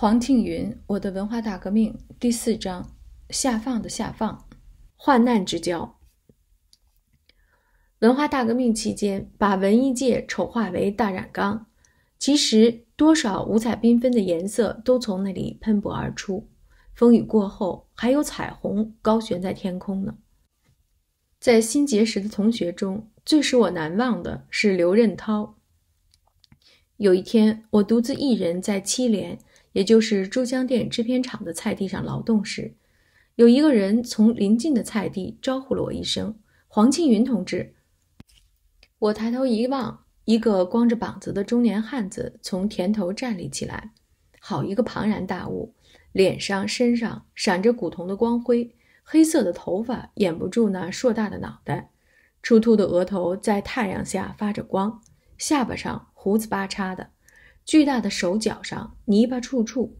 黄庆云，《我的文化大革命》第四章：下放的下放，患难之交。文化大革命期间，把文艺界丑化为大染缸，其实多少五彩缤纷的颜色都从那里喷薄而出。风雨过后，还有彩虹高悬在天空呢。在新结识的同学中，最使我难忘的是刘任涛。有一天，我独自一人在七连。也就是珠江电影制片厂的菜地上劳动时，有一个人从邻近的菜地招呼了我一声：“黄庆云同志。”我抬头一望，一个光着膀子的中年汉子从田头站立起来，好一个庞然大物，脸上、身上闪着古铜的光辉，黑色的头发掩不住那硕大的脑袋，凸秃的额头在太阳下发着光，下巴上胡子八叉的。巨大的手脚上泥巴处处，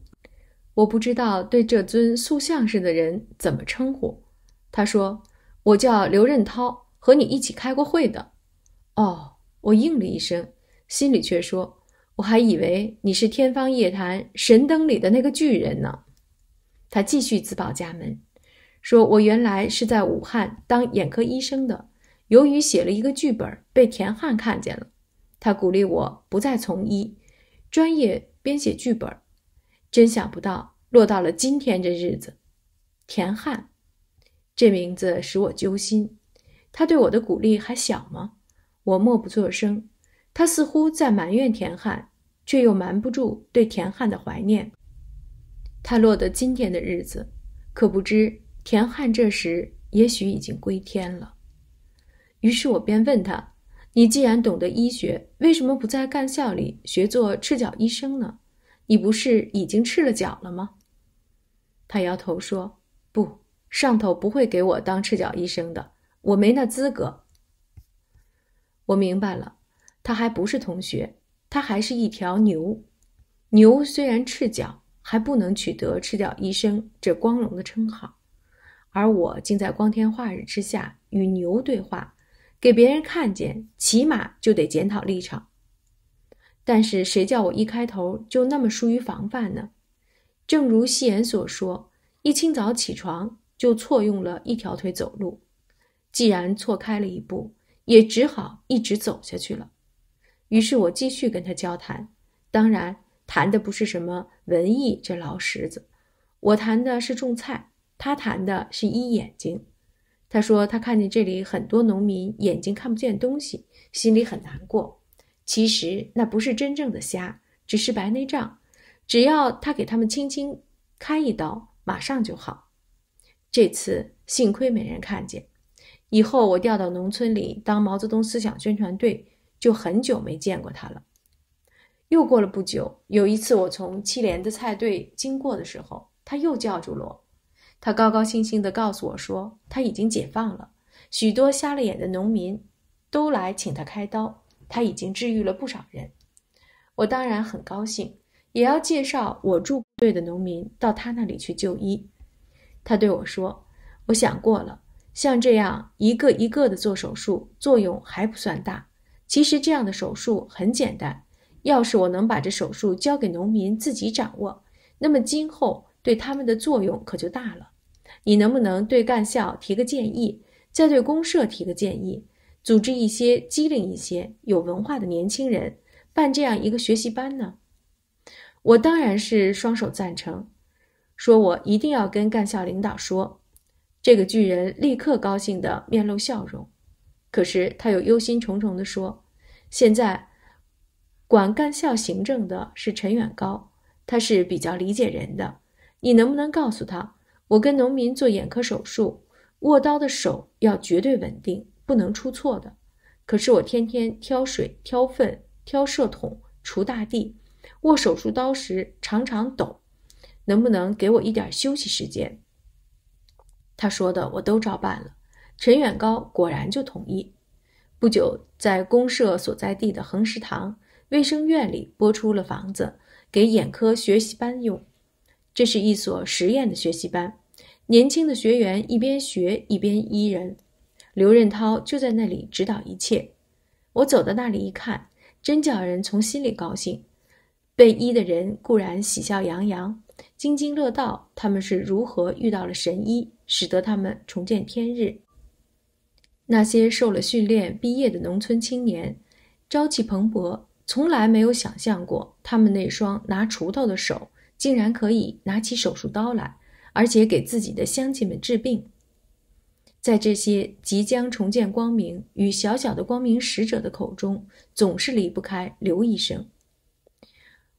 我不知道对这尊塑像似的人怎么称呼。他说：“我叫刘任涛，和你一起开过会的。”哦，我应了一声，心里却说：“我还以为你是天方夜谭、神灯里的那个巨人呢。”他继续自报家门，说：“我原来是在武汉当眼科医生的，由于写了一个剧本被田汉看见了，他鼓励我不再从医。”专业编写剧本，真想不到落到了今天这日子。田汉，这名字使我揪心。他对我的鼓励还小吗？我默不作声。他似乎在埋怨田汉，却又瞒不住对田汉的怀念。他落得今天的日子，可不知田汉这时也许已经归天了。于是我便问他。你既然懂得医学，为什么不在干校里学做赤脚医生呢？你不是已经赤了脚了吗？他摇头说：“不上头不会给我当赤脚医生的，我没那资格。”我明白了，他还不是同学，他还是一条牛。牛虽然赤脚，还不能取得赤脚医生这光荣的称号，而我竟在光天化日之下与牛对话。给别人看见，起码就得检讨立场。但是谁叫我一开头就那么疏于防范呢？正如夕颜所说，一清早起床就错用了一条腿走路。既然错开了一步，也只好一直走下去了。于是我继续跟他交谈，当然谈的不是什么文艺这老石子，我谈的是种菜，他谈的是医眼睛。他说：“他看见这里很多农民眼睛看不见东西，心里很难过。其实那不是真正的瞎，只是白内障。只要他给他们轻轻开一刀，马上就好。这次幸亏没人看见。以后我调到农村里当毛泽东思想宣传队，就很久没见过他了。又过了不久，有一次我从七连的菜队经过的时候，他又叫住我。”他高高兴兴地告诉我说，他已经解放了许多瞎了眼的农民，都来请他开刀，他已经治愈了不少人。我当然很高兴，也要介绍我驻队的农民到他那里去就医。他对我说：“我想过了，像这样一个一个的做手术，作用还不算大。其实这样的手术很简单，要是我能把这手术交给农民自己掌握，那么今后……”对他们的作用可就大了，你能不能对干校提个建议，再对公社提个建议，组织一些机灵一些、有文化的年轻人办这样一个学习班呢？我当然是双手赞成，说我一定要跟干校领导说。这个巨人立刻高兴的面露笑容，可是他又忧心忡忡的说：“现在管干校行政的是陈远高，他是比较理解人的。”你能不能告诉他，我跟农民做眼科手术，握刀的手要绝对稳定，不能出错的。可是我天天挑水、挑粪、挑射桶、锄大地，握手术刀时常常抖。能不能给我一点休息时间？他说的我都照办了。陈远高果然就同意。不久，在公社所在地的横石塘卫生院里拨出了房子，给眼科学习班用。这是一所实验的学习班，年轻的学员一边学一边医人，刘任涛就在那里指导一切。我走到那里一看，真叫人从心里高兴。被医的人固然喜笑洋洋、津津乐道他们是如何遇到了神医，使得他们重见天日。那些受了训练毕业的农村青年，朝气蓬勃，从来没有想象过他们那双拿锄头的手。竟然可以拿起手术刀来，而且给自己的乡亲们治病。在这些即将重见光明与小小的光明使者的口中，总是离不开刘医生。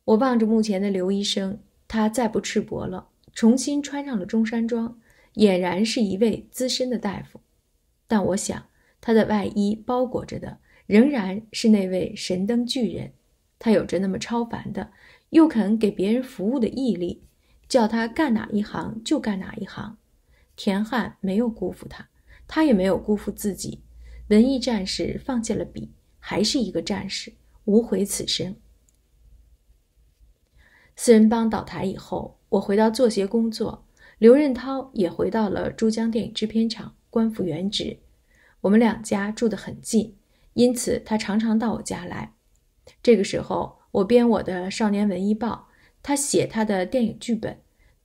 我望着目前的刘医生，他再不赤膊了，重新穿上了中山装，俨然是一位资深的大夫。但我想，他的外衣包裹着的，仍然是那位神灯巨人。他有着那么超凡的。又肯给别人服务的毅力，叫他干哪一行就干哪一行。田汉没有辜负他，他也没有辜负自己。文艺战士放弃了笔，还是一个战士，无悔此生。四人帮倒台以后，我回到作协工作，刘任涛也回到了珠江电影制片厂，官复原职。我们两家住得很近，因此他常常到我家来。这个时候。我编我的《少年文艺报》，他写他的电影剧本，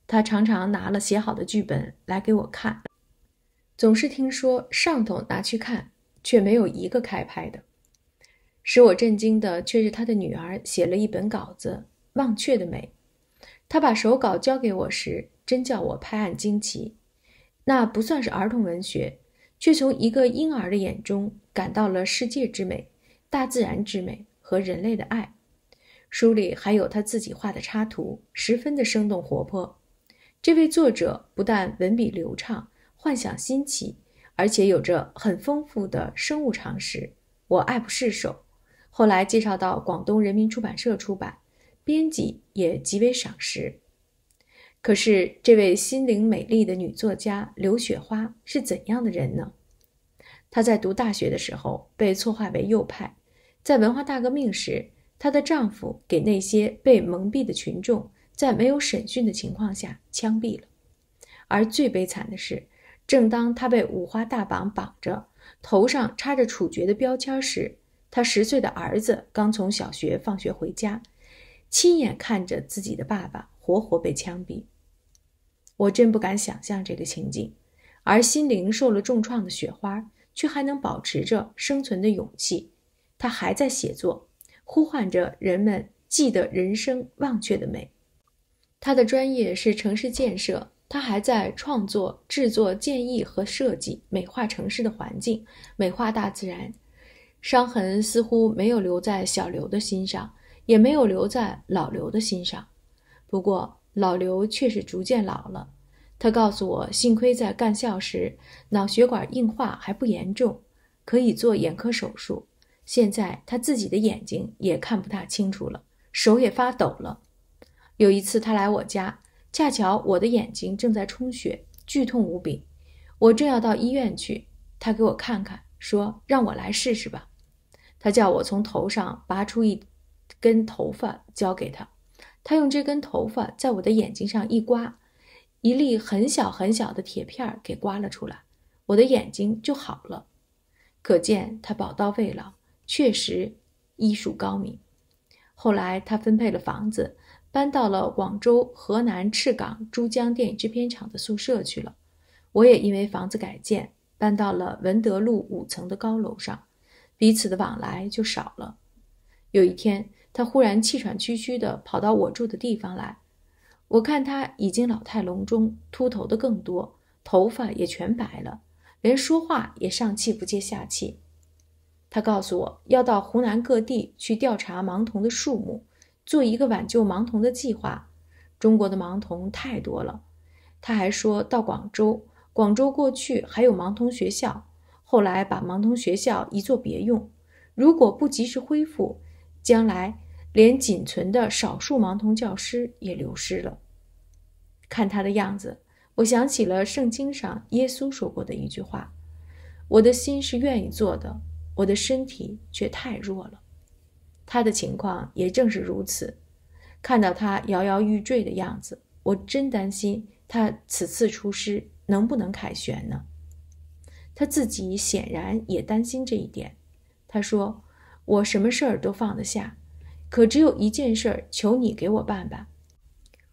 他常常拿了写好的剧本来给我看，总是听说上头拿去看，却没有一个开拍的。使我震惊的却是他的女儿写了一本稿子《忘却的美》。他把手稿交给我时，真叫我拍案惊奇。那不算是儿童文学，却从一个婴儿的眼中感到了世界之美、大自然之美和人类的爱。书里还有他自己画的插图，十分的生动活泼。这位作者不但文笔流畅，幻想新奇，而且有着很丰富的生物常识，我爱不释手。后来介绍到广东人民出版社出版，编辑也极为赏识。可是这位心灵美丽的女作家刘雪花是怎样的人呢？她在读大学的时候被错划为右派，在文化大革命时。她的丈夫给那些被蒙蔽的群众，在没有审讯的情况下枪毙了。而最悲惨的是，正当她被五花大绑绑着，头上插着处决的标签时，她十岁的儿子刚从小学放学回家，亲眼看着自己的爸爸活活被枪毙。我真不敢想象这个情景。而心灵受了重创的雪花，却还能保持着生存的勇气，她还在写作。呼唤着人们记得人生忘却的美。他的专业是城市建设，他还在创作、制作建议和设计，美化城市的环境，美化大自然。伤痕似乎没有留在小刘的心上，也没有留在老刘的心上。不过老刘却是逐渐老了。他告诉我，幸亏在干校时脑血管硬化还不严重，可以做眼科手术。现在他自己的眼睛也看不大清楚了，手也发抖了。有一次他来我家，恰巧我的眼睛正在充血，剧痛无比，我正要到医院去，他给我看看，说：“让我来试试吧。”他叫我从头上拔出一根头发交给他，他用这根头发在我的眼睛上一刮，一粒很小很小的铁片给刮了出来，我的眼睛就好了。可见他宝刀未老。确实医术高明。后来他分配了房子，搬到了广州河南赤岗珠江电影制片厂的宿舍去了。我也因为房子改建，搬到了文德路五层的高楼上，彼此的往来就少了。有一天，他忽然气喘吁吁地跑到我住的地方来，我看他已经老态龙钟，秃头的更多，头发也全白了，连说话也上气不接下气。他告诉我要到湖南各地去调查盲童的数目，做一个挽救盲童的计划。中国的盲童太多了。他还说到广州，广州过去还有盲童学校，后来把盲童学校移作别用。如果不及时恢复，将来连仅存的少数盲童教师也流失了。看他的样子，我想起了圣经上耶稣说过的一句话：“我的心是愿意做的。”我的身体却太弱了，他的情况也正是如此。看到他摇摇欲坠的样子，我真担心他此次出师能不能凯旋呢？他自己显然也担心这一点。他说：“我什么事儿都放得下，可只有一件事，求你给我办吧。”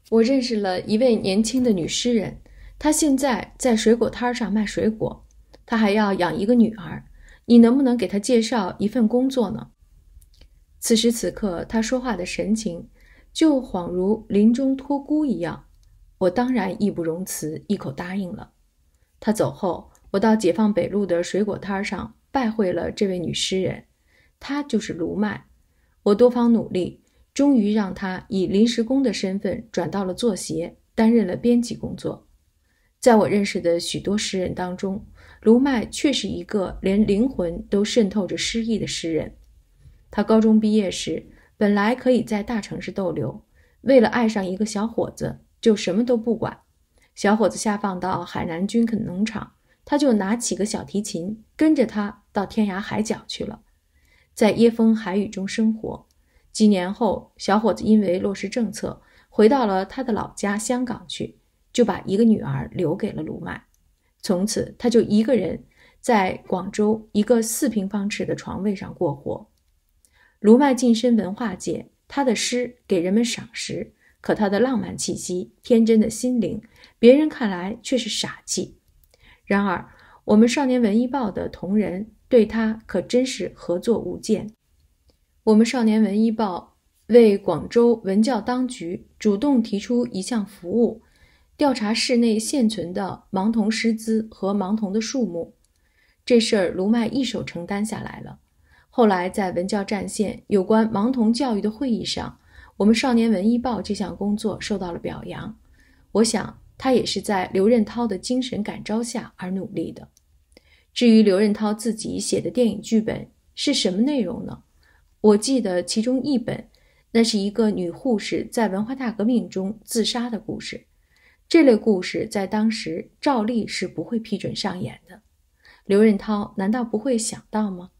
我认识了一位年轻的女诗人，她现在在水果摊上卖水果，她还要养一个女儿。你能不能给他介绍一份工作呢？此时此刻，他说话的神情就恍如临终托孤一样。我当然义不容辞，一口答应了。他走后，我到解放北路的水果摊上拜会了这位女诗人，她就是卢麦。我多方努力，终于让她以临时工的身份转到了作协，担任了编辑工作。在我认识的许多诗人当中，卢麦却是一个连灵魂都渗透着诗意的诗人。他高中毕业时本来可以在大城市逗留，为了爱上一个小伙子，就什么都不管。小伙子下放到海南军垦农场，他就拿起个小提琴，跟着他到天涯海角去了，在椰风海雨中生活。几年后，小伙子因为落实政策回到了他的老家香港去，就把一个女儿留给了卢麦。从此，他就一个人在广州一个四平方尺的床位上过活。卢麦晋身文化界，他的诗给人们赏识，可他的浪漫气息、天真的心灵，别人看来却是傻气。然而，我们少年文艺报的同仁对他可真是合作无间。我们少年文艺报为广州文教当局主动提出一项服务。调查市内现存的盲童师资和盲童的数目，这事儿卢麦一手承担下来了。后来在文教战线有关盲童教育的会议上，我们少年文艺报这项工作受到了表扬。我想他也是在刘任涛的精神感召下而努力的。至于刘任涛自己写的电影剧本是什么内容呢？我记得其中一本，那是一个女护士在文化大革命中自杀的故事。这类故事在当时照例是不会批准上演的。刘润涛难道不会想到吗？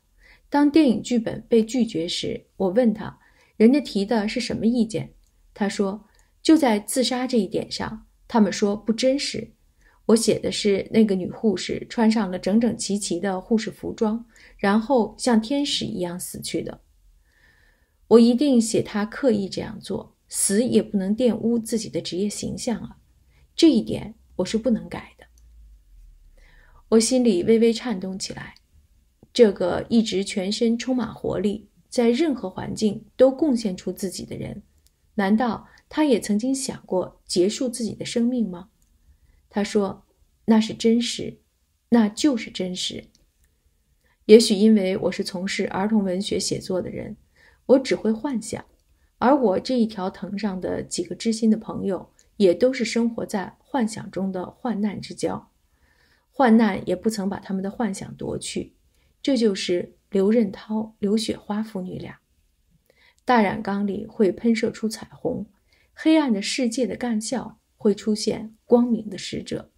当电影剧本被拒绝时，我问他，人家提的是什么意见？他说：“就在自杀这一点上，他们说不真实。我写的是那个女护士穿上了整整齐齐的护士服装，然后像天使一样死去的。我一定写她刻意这样做，死也不能玷污自己的职业形象啊。”这一点我是不能改的。我心里微微颤动起来。这个一直全身充满活力，在任何环境都贡献出自己的人，难道他也曾经想过结束自己的生命吗？他说：“那是真实，那就是真实。”也许因为我是从事儿童文学写作的人，我只会幻想，而我这一条藤上的几个知心的朋友。也都是生活在幻想中的患难之交，患难也不曾把他们的幻想夺去。这就是刘任涛、刘雪花父女俩。大染缸里会喷射出彩虹，黑暗的世界的干校会出现光明的使者。